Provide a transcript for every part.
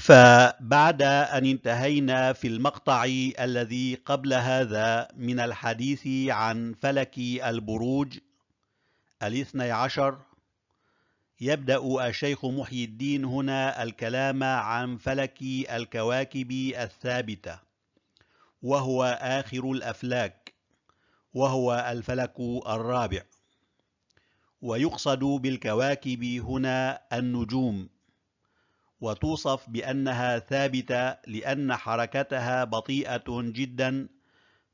فبعد أن انتهينا في المقطع الذي قبل هذا من الحديث عن فلك البروج الاثني عشر يبدأ الشيخ محي الدين هنا الكلام عن فلك الكواكب الثابتة وهو آخر الأفلاك وهو الفلك الرابع ويقصد بالكواكب هنا النجوم وتوصف بأنها ثابتة لأن حركتها بطيئة جدا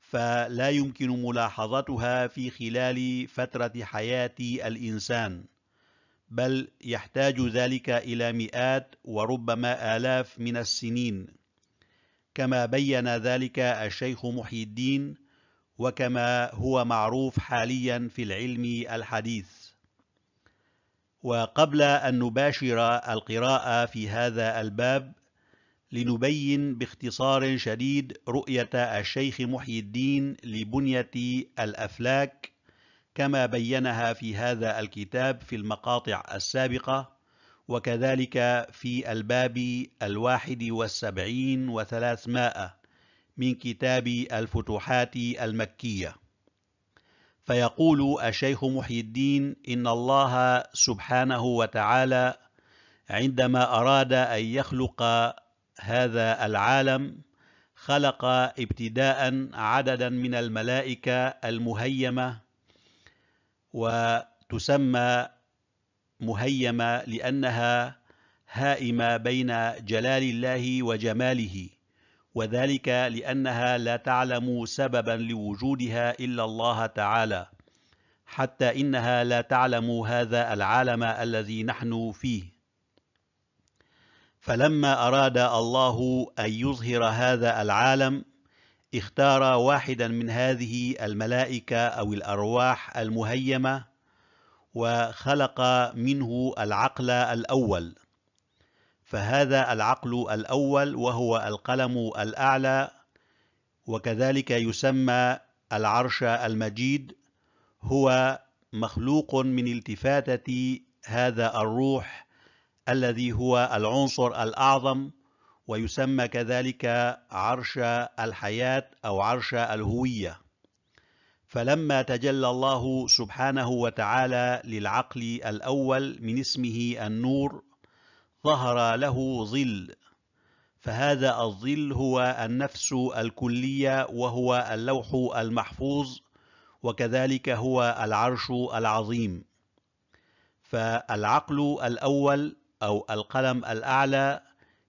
فلا يمكن ملاحظتها في خلال فترة حياة الإنسان بل يحتاج ذلك إلى مئات وربما آلاف من السنين كما بين ذلك الشيخ محي الدين وكما هو معروف حاليا في العلم الحديث وقبل أن نباشر القراءة في هذا الباب لنبين باختصار شديد رؤية الشيخ محي الدين لبنية الأفلاك كما بينها في هذا الكتاب في المقاطع السابقة وكذلك في الباب الواحد والسبعين وثلاثمائة من كتاب الفتوحات المكية فيقول الشيخ محي الدين إن الله سبحانه وتعالى عندما أراد أن يخلق هذا العالم خلق ابتداء عددا من الملائكة المهيمة وتسمى مهيمة لأنها هائمة بين جلال الله وجماله وذلك لأنها لا تعلم سببا لوجودها إلا الله تعالى حتى إنها لا تعلم هذا العالم الذي نحن فيه فلما أراد الله أن يظهر هذا العالم اختار واحدا من هذه الملائكة أو الأرواح المهيمة وخلق منه العقل الأول فهذا العقل الأول وهو القلم الأعلى وكذلك يسمى العرش المجيد هو مخلوق من التفاتة هذا الروح الذي هو العنصر الأعظم ويسمى كذلك عرش الحياة أو عرش الهوية فلما تجلى الله سبحانه وتعالى للعقل الأول من اسمه النور ظهر له ظل فهذا الظل هو النفس الكلية وهو اللوح المحفوظ وكذلك هو العرش العظيم فالعقل الأول أو القلم الأعلى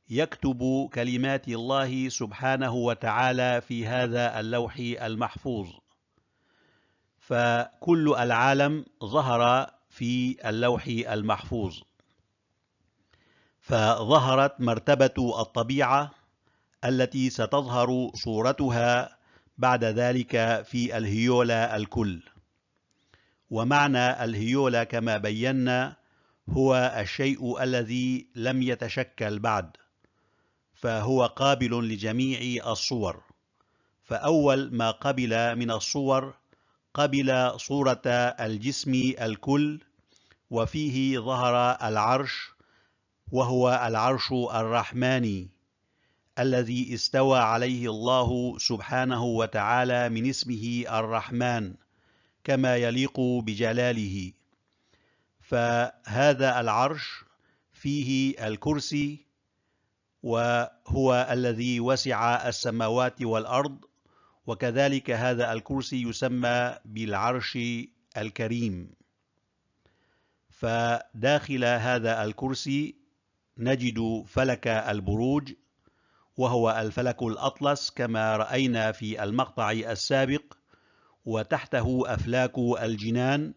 يكتب كلمات الله سبحانه وتعالى في هذا اللوح المحفوظ فكل العالم ظهر في اللوح المحفوظ فظهرت مرتبة الطبيعة التي ستظهر صورتها بعد ذلك في الهيولا الكل ومعنى الهيولا كما بينا هو الشيء الذي لم يتشكل بعد فهو قابل لجميع الصور فأول ما قبل من الصور قبل صورة الجسم الكل وفيه ظهر العرش وهو العرش الرحماني الذي استوى عليه الله سبحانه وتعالى من اسمه الرحمن كما يليق بجلاله فهذا العرش فيه الكرسي وهو الذي وسع السماوات والأرض وكذلك هذا الكرسي يسمى بالعرش الكريم فداخل هذا الكرسي نجد فلك البروج وهو الفلك الأطلس كما رأينا في المقطع السابق وتحته أفلاك الجنان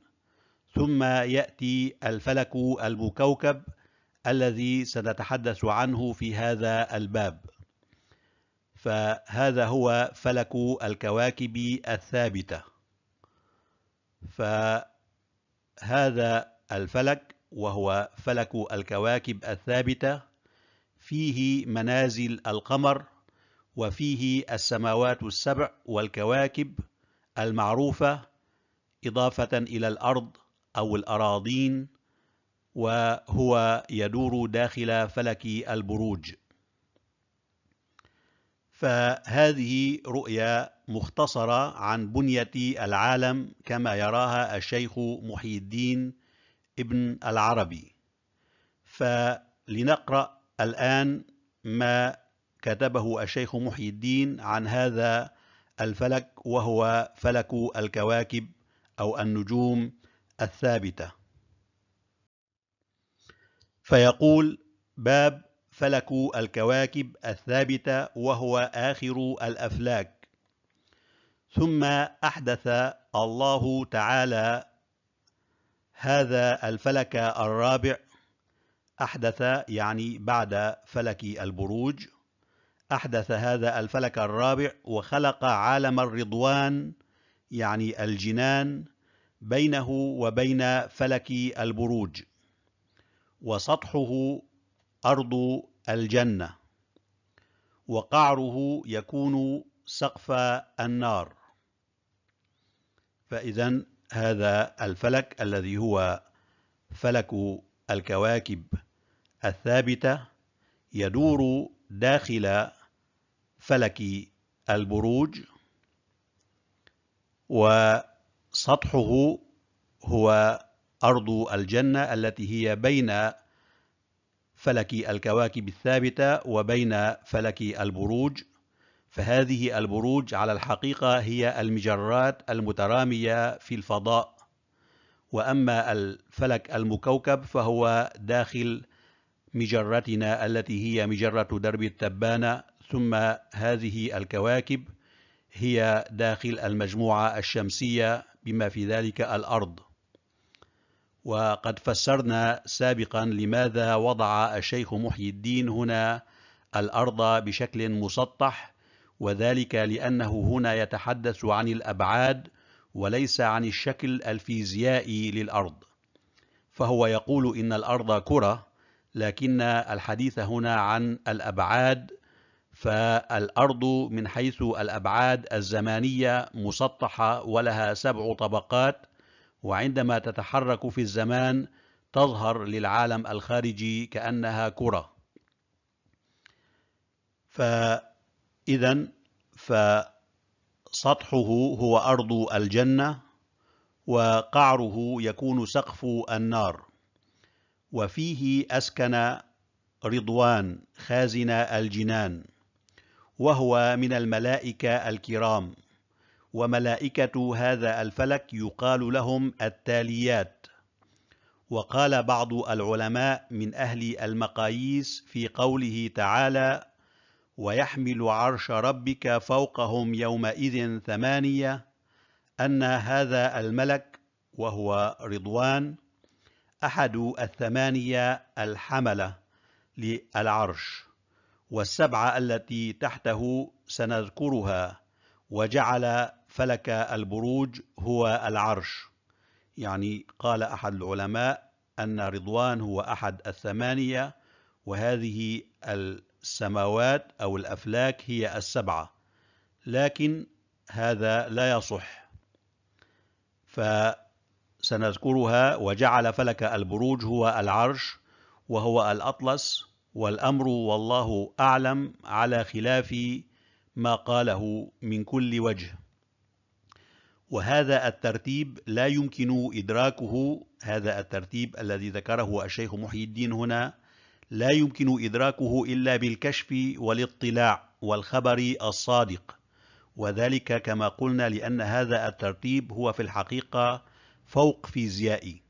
ثم يأتي الفلك البكوكب الذي سنتحدث عنه في هذا الباب فهذا هو فلك الكواكب الثابتة فهذا الفلك وهو فلك الكواكب الثابتة فيه منازل القمر وفيه السماوات السبع والكواكب المعروفة إضافة إلى الأرض أو الأراضين وهو يدور داخل فلك البروج فهذه رؤية مختصرة عن بنية العالم كما يراها الشيخ محي الدين ابن العربي فلنقرأ الآن ما كتبه الشيخ محي الدين عن هذا الفلك وهو فلك الكواكب أو النجوم الثابتة فيقول باب فلك الكواكب الثابتة وهو آخر الأفلاك ثم أحدث الله تعالى هذا الفلك الرابع أحدث يعني بعد فلك البروج أحدث هذا الفلك الرابع وخلق عالم الرضوان يعني الجنان بينه وبين فلك البروج وسطحه أرض الجنة وقعره يكون سقف النار فإذا هذا الفلك الذي هو فلك الكواكب الثابتة يدور داخل فلك البروج وسطحه هو أرض الجنة التي هي بين فلك الكواكب الثابتة وبين فلك البروج فهذه البروج على الحقيقة هي المجرات المترامية في الفضاء وأما الفلك المكوكب فهو داخل مجرتنا التي هي مجرة درب التبانة ثم هذه الكواكب هي داخل المجموعة الشمسية بما في ذلك الأرض وقد فسرنا سابقا لماذا وضع الشيخ محي الدين هنا الأرض بشكل مسطح وذلك لأنه هنا يتحدث عن الأبعاد وليس عن الشكل الفيزيائي للأرض فهو يقول إن الأرض كرة لكن الحديث هنا عن الأبعاد فالأرض من حيث الأبعاد الزمانية مسطحة ولها سبع طبقات وعندما تتحرك في الزمان تظهر للعالم الخارجي كأنها كرة ف إذا فسطحه هو أرض الجنة وقعره يكون سقف النار وفيه أسكن رضوان خازن الجنان وهو من الملائكة الكرام وملائكة هذا الفلك يقال لهم التاليات وقال بعض العلماء من أهل المقاييس في قوله تعالى ويحمل عرش ربك فوقهم يومئذ ثمانية أن هذا الملك وهو رضوان أحد الثمانية الحملة للعرش والسبعة التي تحته سنذكرها وجعل فلك البروج هو العرش يعني قال أحد العلماء أن رضوان هو أحد الثمانية وهذه السماوات أو الأفلاك هي السبعة لكن هذا لا يصح فسنذكرها وجعل فلك البروج هو العرش وهو الأطلس والأمر والله أعلم على خلاف ما قاله من كل وجه وهذا الترتيب لا يمكن إدراكه هذا الترتيب الذي ذكره الشيخ محي الدين هنا لا يمكن إدراكه إلا بالكشف والاطلاع والخبر الصادق وذلك كما قلنا لأن هذا الترتيب هو في الحقيقة فوق فيزيائي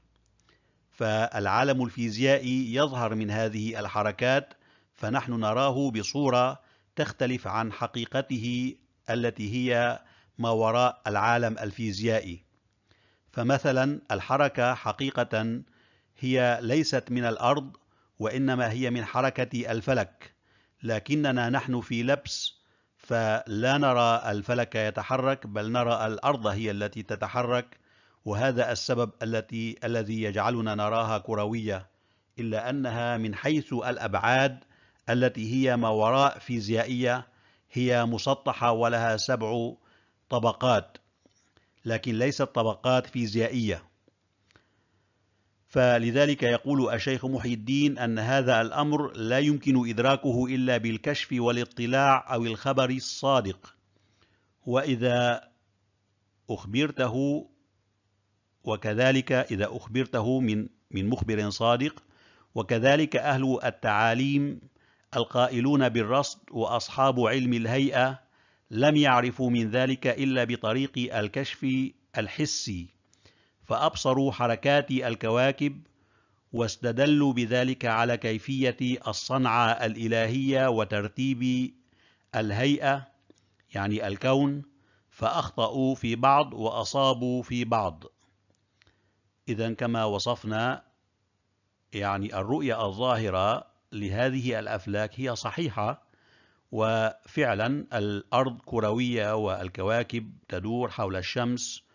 فالعالم الفيزيائي يظهر من هذه الحركات فنحن نراه بصورة تختلف عن حقيقته التي هي ما وراء العالم الفيزيائي فمثلا الحركة حقيقة هي ليست من الأرض وإنما هي من حركة الفلك لكننا نحن في لبس فلا نرى الفلك يتحرك بل نرى الأرض هي التي تتحرك وهذا السبب التي الذي يجعلنا نراها كروية إلا أنها من حيث الأبعاد التي هي ما وراء فيزيائية هي مسطحة ولها سبع طبقات لكن ليست طبقات فيزيائية فلذلك يقول الشيخ محي الدين أن هذا الأمر لا يمكن إدراكه إلا بالكشف والاطلاع أو الخبر الصادق وإذا أخبرته وكذلك إذا أخبرته من من مخبر صادق وكذلك أهل التعاليم القائلون بالرصد وأصحاب علم الهيئة لم يعرفوا من ذلك إلا بطريق الكشف الحسي فأبصروا حركات الكواكب واستدلوا بذلك على كيفية الصنعة الإلهية وترتيب الهيئة يعني الكون فأخطأوا في بعض وأصابوا في بعض إذا كما وصفنا يعني الرؤية الظاهرة لهذه الأفلاك هي صحيحة وفعلا الأرض كروية والكواكب تدور حول الشمس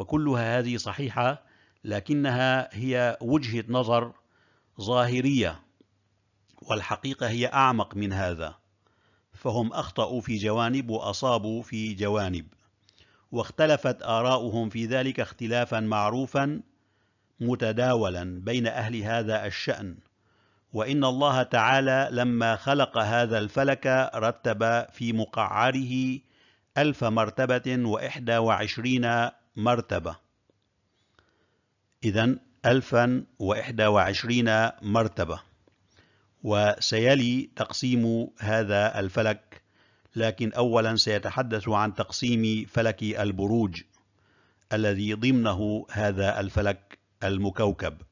وكلها هذه صحيحة لكنها هي وجهة نظر ظاهرية والحقيقة هي أعمق من هذا فهم أخطأوا في جوانب وأصابوا في جوانب واختلفت آراؤهم في ذلك اختلافا معروفا متداولا بين أهل هذا الشأن وإن الله تعالى لما خلق هذا الفلك رتب في مقعره ألف مرتبة وإحدى وعشرين مرتبة إذا ألفا وإحدى وعشرين مرتبة وسيلي تقسيم هذا الفلك لكن أولا سيتحدث عن تقسيم فلك البروج الذي ضمنه هذا الفلك المكوكب